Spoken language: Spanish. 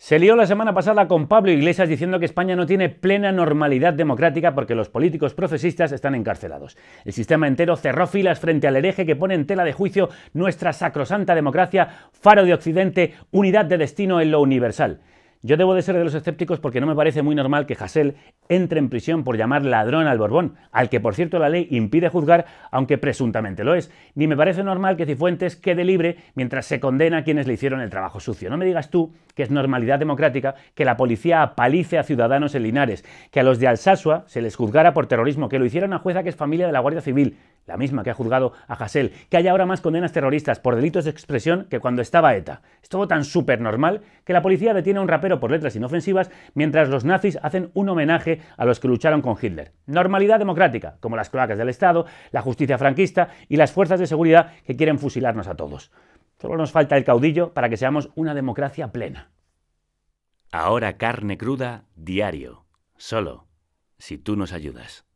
Se lió la semana pasada con Pablo Iglesias diciendo que España no tiene plena normalidad democrática porque los políticos procesistas están encarcelados. El sistema entero cerró filas frente al hereje que pone en tela de juicio nuestra sacrosanta democracia, faro de Occidente, unidad de destino en lo universal. Yo debo de ser de los escépticos porque no me parece muy normal que Hassel entre en prisión por llamar ladrón al Borbón, al que por cierto la ley impide juzgar, aunque presuntamente lo es. Ni me parece normal que Cifuentes quede libre mientras se condena a quienes le hicieron el trabajo sucio. No me digas tú que es normalidad democrática que la policía apalice a ciudadanos en Linares, que a los de Alsasua se les juzgara por terrorismo, que lo hiciera una jueza que es familia de la Guardia Civil, la misma que ha juzgado a Hassel, que haya ahora más condenas terroristas por delitos de expresión que cuando estaba ETA. Es todo tan súper normal que la policía detiene a un rapero por letras inofensivas mientras los nazis hacen un homenaje a los que lucharon con Hitler. Normalidad democrática, como las cloacas del Estado, la justicia franquista y las fuerzas de seguridad que quieren fusilarnos a todos. Solo nos falta el caudillo para que seamos una democracia plena. Ahora carne cruda, diario. Solo si tú nos ayudas.